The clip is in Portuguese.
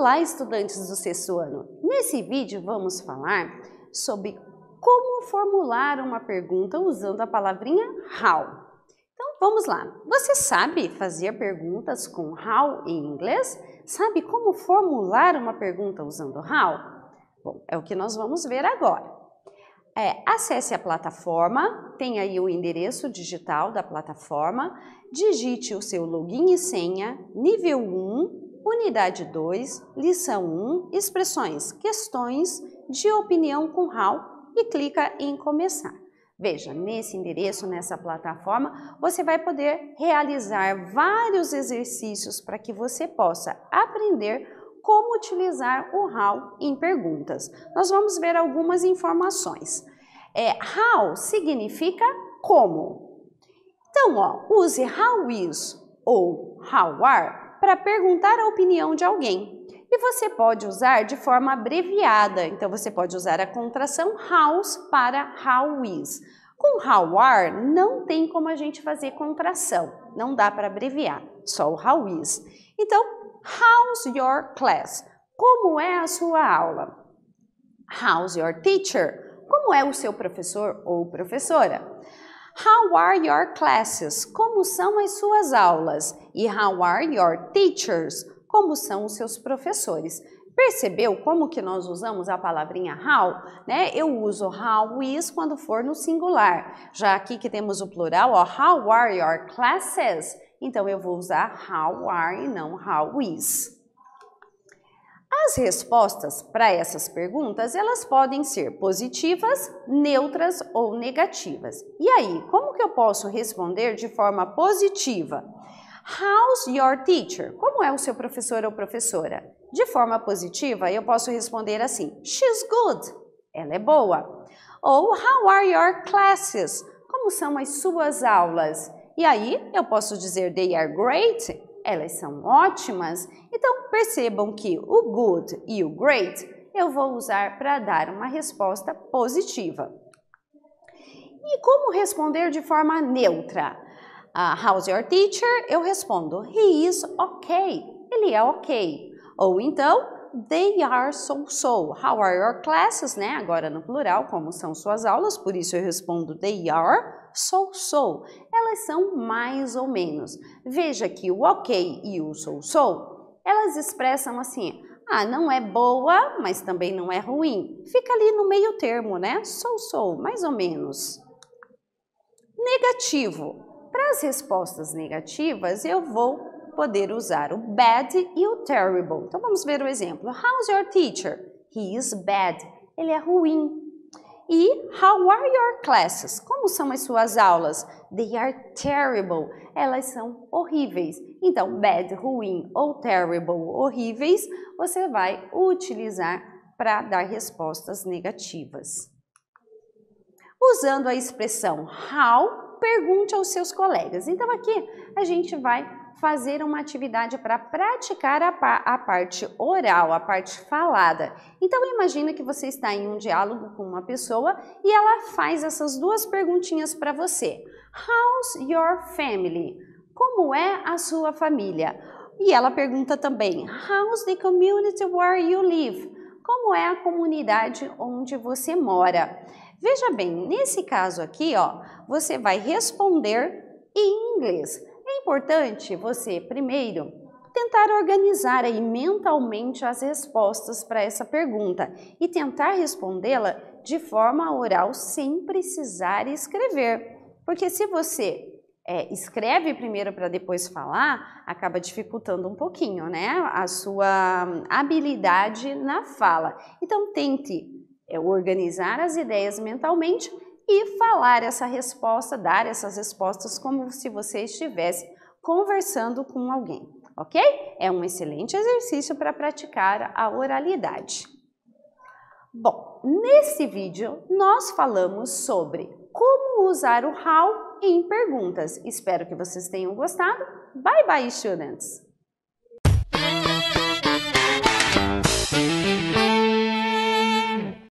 Olá, estudantes do sexto ano! Nesse vídeo vamos falar sobre como formular uma pergunta usando a palavrinha how. Então vamos lá! Você sabe fazer perguntas com how em inglês? Sabe como formular uma pergunta usando how? Bom, é o que nós vamos ver agora. É, acesse a plataforma, tem aí o endereço digital da plataforma, digite o seu login e senha, nível 1, Unidade 2, lição 1, expressões, questões de opinião com RAL e clica em começar. Veja, nesse endereço, nessa plataforma, você vai poder realizar vários exercícios para que você possa aprender como utilizar o RAL em perguntas. Nós vamos ver algumas informações. É, how significa como. Então, ó, use how is ou how are para perguntar a opinião de alguém. E você pode usar de forma abreviada, então você pode usar a contração house para how is. Com how are não tem como a gente fazer contração, não dá para abreviar, só o how is. Então, how's your class? Como é a sua aula? How's your teacher? Como é o seu professor ou professora? How are your classes? Como são as suas aulas? E how are your teachers? Como são os seus professores? Percebeu como que nós usamos a palavrinha how? Né? Eu uso how is quando for no singular. Já aqui que temos o plural, ó, how are your classes? Então eu vou usar how are e não how is. As respostas para essas perguntas, elas podem ser positivas, neutras ou negativas. E aí, como que eu posso responder de forma positiva? How's your teacher? Como é o seu professor ou professora? De forma positiva, eu posso responder assim: She's good. Ela é boa. Ou How are your classes? Como são as suas aulas? E aí, eu posso dizer: They are great. Elas são ótimas. Então percebam que o good e o great eu vou usar para dar uma resposta positiva. E como responder de forma neutra? Uh, how's your teacher? Eu respondo, he is okay. Ele é ok. Ou então, they are so-so. How are your classes, né? Agora no plural, como são suas aulas, por isso eu respondo, they are so-so. Elas são mais ou menos. Veja que o ok e o so-so elas expressam assim: ah, não é boa, mas também não é ruim. Fica ali no meio termo, né? Sou, sou, mais ou menos. Negativo. Para as respostas negativas, eu vou poder usar o bad e o terrible. Então vamos ver o exemplo. How's your teacher? He is bad. Ele é ruim. E how are your classes? Como são as suas aulas? They are terrible. Elas são horríveis. Então, bad, ruim ou terrible, horríveis, você vai utilizar para dar respostas negativas. Usando a expressão how, pergunte aos seus colegas. Então, aqui a gente vai fazer uma atividade para praticar a, pa a, parte oral, a parte falada. Então imagina que você está em um diálogo com uma pessoa e ela faz essas duas perguntinhas para você. How's your family? Como é a sua família? E ela pergunta também: How's the community where you live? Como é a comunidade onde você mora? Veja bem, nesse caso aqui, ó, você vai responder em inglês importante você, primeiro, tentar organizar aí mentalmente as respostas para essa pergunta e tentar respondê-la de forma oral sem precisar escrever. Porque se você é, escreve primeiro para depois falar, acaba dificultando um pouquinho, né? A sua habilidade na fala. Então, tente é, organizar as ideias mentalmente e falar essa resposta, dar essas respostas como se você estivesse conversando com alguém, ok? É um excelente exercício para praticar a oralidade. Bom, nesse vídeo nós falamos sobre como usar o how em perguntas. Espero que vocês tenham gostado. Bye bye, students!